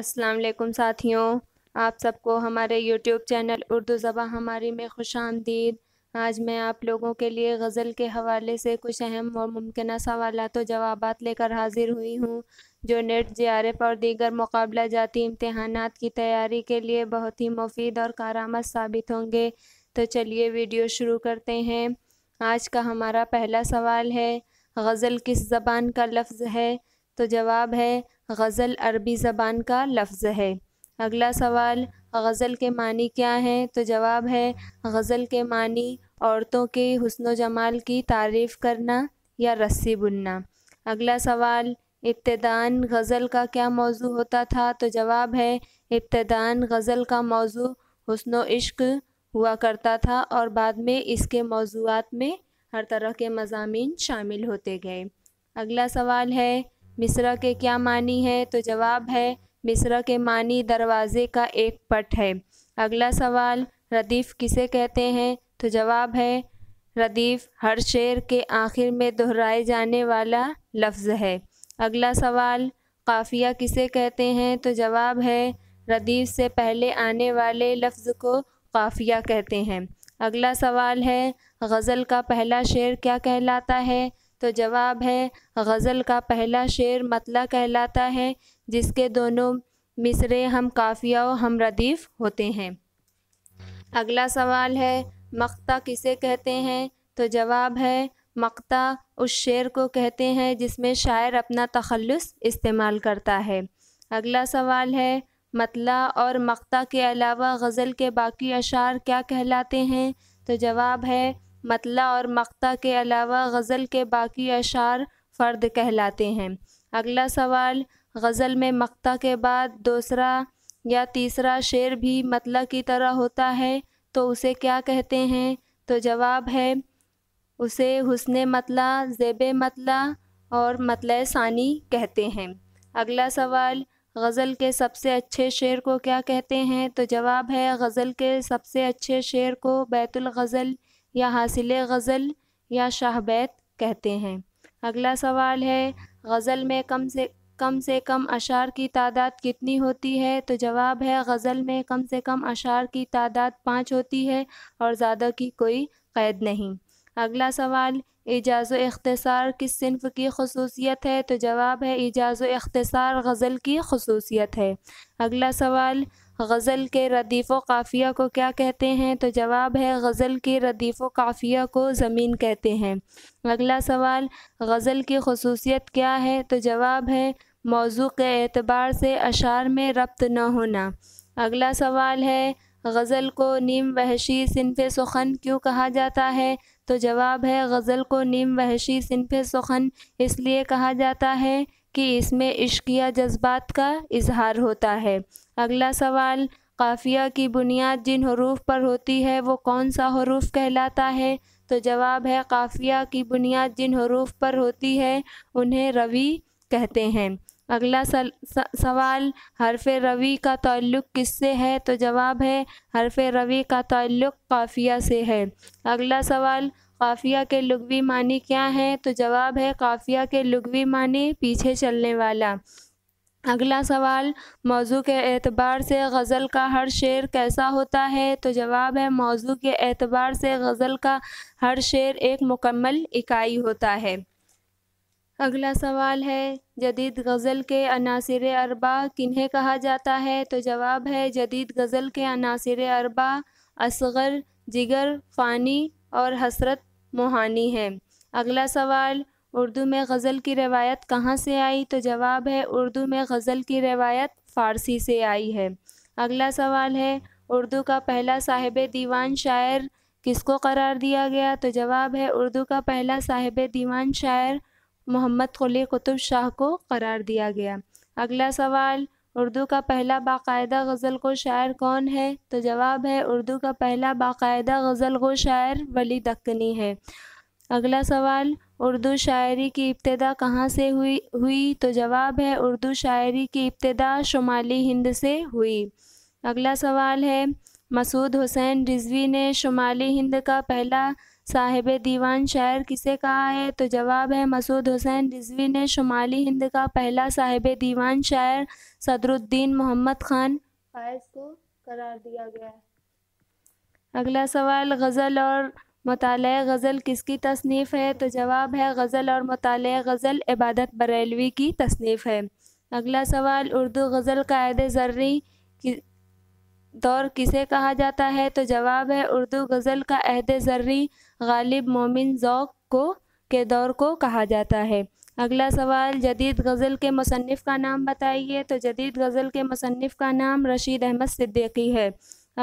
अस्सलाम वालेकुम साथियों आप सबको हमारे यूट्यूब चैनल उर्दू ज़बा हमारी में खुश आमदीद आज मैं आप लोगों के लिए गज़ल के हवाले से कुछ अहम और मुमकिन सवाल तो जवाब लेकर हाजिर हुई हूँ जो नेट जे आर एफ और दीगर मुकाबला जाती इम्तहान की तैयारी के लिए बहुत ही मुफीद और कारामद साबित होंगे तो चलिए वीडियो शुरू करते हैं आज का हमारा पहला सवाल है गज़ल किस ज़बान का लफ्ज़ है तो जवाब है गज़ल अरबी ज़बान का लफ्ज़ है अगला सवाल गज़ल के मानी क्या हैं तो जवाब है गज़ल के मानी औरतों के हसन व जमाल की तारीफ़ करना या रस्सी बुनना अगला सवाल इब्तदान गज़ल का क्या मौजू होता था तो जवाब है इब्तदान गज़ल का मौजू हसन इश्क हुआ करता था और बाद में इसके मौजूद में हर तरह के मजामी शामिल होते गए अगला सवाल है मिस्र के क्या मानी है तो जवाब है मिस्र के मानी दरवाजे का एक पट है अगला सवाल रदीफ़ किसे कहते हैं तो जवाब है रदीफ़ हर शेर के आखिर में दोहराए जाने वाला लफ्ज़ है अगला सवाल काफ़िया किसे कहते हैं तो जवाब है रदीफ़ से पहले आने वाले लफ्ज़ को काफ़िया कहते हैं अगला सवाल है गज़ल का पहला शेर क्या कहलाता है तो जवाब है गज़ल का पहला शेर मतला कहलाता है जिसके दोनों मिसरे हम काफिया व हम रदीफ़ होते हैं अगला सवाल है मक्ता किसे कहते हैं तो जवाब है मक्ता उस शेर को कहते हैं जिसमें शायर अपना तखलस इस्तेमाल करता है अगला सवाल है मतला और मक्ता के अलावा गज़ल के बाकी अशार क्या कहलाते हैं तो जवाब है मतला और मक्ता के अलावा गज़ल के बाकी अशार फ़र्द कहलाते हैं अगला सवाल गज़ल में मक्ता के बाद दूसरा या तीसरा शेर भी मतला की तरह होता है तो उसे क्या कहते हैं तो जवाब है उसे हुसन मतला जेब मतला और मतल सानी कहते हैं अगला सवाल गज़ल के सबसे अच्छे शेर को क्या कहते हैं तो जवाब है गज़ल के सबसे अच्छे शेर को बैतुल गज़ल या हासिल गज़ल या शाहबैत कहते हैं अगला सवाल है गज़ल में कम से कम से कम अशार की तादाद कितनी होती है तो जवाब है गज़ल में कम से कम अशार की तादाद पाँच होती है और ज़्यादा की कोई कैद नहीं अगला सवाल इजाज़ अख्तसार किस सिनफ की खसूसियत है तो जवाब है इजाज़ अख्तसार गज़ल की खसूसियत है अगला सवाल गज़ल के रदीफ़ काफ़िया को क्या कहते हैं तो जवाब है गज़ल के रदीफ़ काफ़िया को ज़मीन कहते हैं अगला सवाल गज़ल की खसूसियत क्या है तो जवाब है मौजू के एतबार से अशार में रब्त न होना अगला सवाल है गज़ल को नीम वहशी सिनफ सुखन क्यों कहा जाता है तो जवाब है गज़ल को नीम वहशी सिनफ सुखन इसलिए कहा जाता है कि इसमें इश्किया जज्बात का इजहार होता है अगला सवाल काफिया की बुनियाद जिन हरूफ पर होती है वो कौन सा हरूफ कहलाता है तो जवाब है काफिया की बुनियाद जिन हरूफ पर होती है उन्हें रवि कहते हैं अगला सल, स, सवाल हरफ रवि का ताल्लुक़ किससे है तो जवाब है हरफ रवि का ताल्लुक़ काफिया से है अगला सवाल काफ़िया के लुगवी मानी क्या है तो जवाब है काफ़िया के लुगवी मानी पीछे चलने वाला अगला सवाल मौजू के एतबार से गज़ल का हर शेर कैसा होता है तो जवाब है मौजू के एतबार से गज़ल का हर शेर एक मुकम्मल इकाई होता है अगला सवाल है जदीद गज़ल के अनासर अरबा किन्हें कहा जाता है तो जवाब है जदीद गज़ल के अनासर अरबा असगर जिगर फ़ानी और हसरत मोहानी है अगला सवाल उर्दू में गज़ल की रवायत कहाँ से आई तो जवाब है उर्दू में गज़ल की रवायत फ़ारसी से आई है अगला सवाल है उर्दू का पहला साहिब दीवान शायर किसको करार दिया गया तो जवाब है उर्दू का पहला साहिब दीवान शायर मोहम्मद कुली कुतुब शाह को करार दिया गया अगला सवाल उर्दू का पहला बाकायदा गज़ल को शायर कौन है तो जवाब है उर्दू का पहला बाकायदा गज़ल को शायर वली दक्कनी है अगला सवाल उर्दू शायरी की इब्तदा कहाँ से हुई हुई तो जवाब है उर्दू शायरी की इब्तदा शुमाली हिंद से हुई अगला सवाल है मसूद हुसैन रिजवी ने शुमाली हिंद का पहला साहिब दीवान शायर किसे कहा है तो जवाब है मसूद हुसैन रिजवी ने शुमाली हिंद का पहला साहिब दीवान शायर सदरुद्दीन मोहम्मद खान फायज को करार दिया गया है अगला सवाल गज़ल और मताल गज़ल किसकी तसनीफ़ है तो जवाब है गज़ल और मताल गज़ल इबादत बरेलवी की तसनीफ़ है अगला सवाल उर्दू गज़ल कायद ज़र्री दौर किसे कहा जाता है तो जवाब है उर्दू गज़ल का अहद जर्री गालिब मोमिन ज़ौक को के दौर को कहा जाता है अगला सवाल जदीद गज़ल के मुसनफ़ का नाम बताइए तो जदीद गज़ल के मुसनफ़ का नाम रशीद अहमद सिद्दीकी है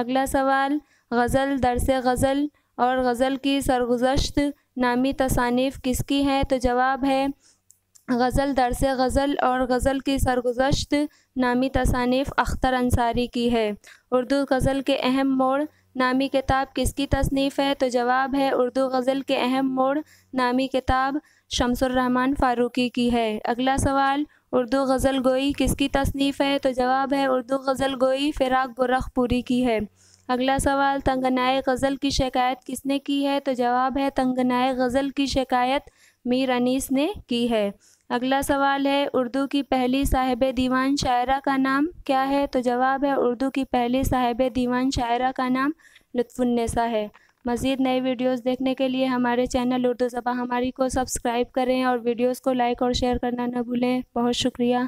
अगला सवाल गज़ल दरस गज़ल और गज़ल की सरगुजश्त नामी तसानीफ़ किसकी है तो जवाब है गज़ल दरस गज़ल और गज़ल की सरगुजश्त नामी तसानीफ़ अख्तर अंसारी की है उर्दू गज़ल के अहम मोड़ नामी किताब किसकी तसनीफ़ है तो जवाब है उर्दू गज़ल के अहम मोड़ नामी किताब शमसुररहमान फ़ारूकी की है अगला सवाल उर्दू गज़ल गोई किसकी तसनीफ़ है तो जवाब है उर्दू गज़ल गोई फ़िराक गोरखपुरी की है अगला सवाल तंगनाए गज़ल की शिकायत किसने की है तो जवाब है तंगनाए गज़ल की शिकायत मीर अनीस ने की है अगला सवाल है उर्दू की पहली साहिब दीवान शायरा का नाम क्या है तो जवाब है उर्दू की पहली साहिब दीवान शायरा का नाम लुत्फुलनसा है मज़ीद नए वीडियोस देखने के लिए हमारे चैनल उर्दू ज़बा हमारी को सब्सक्राइब करें और वीडियोस को लाइक और शेयर करना ना भूलें बहुत शुक्रिया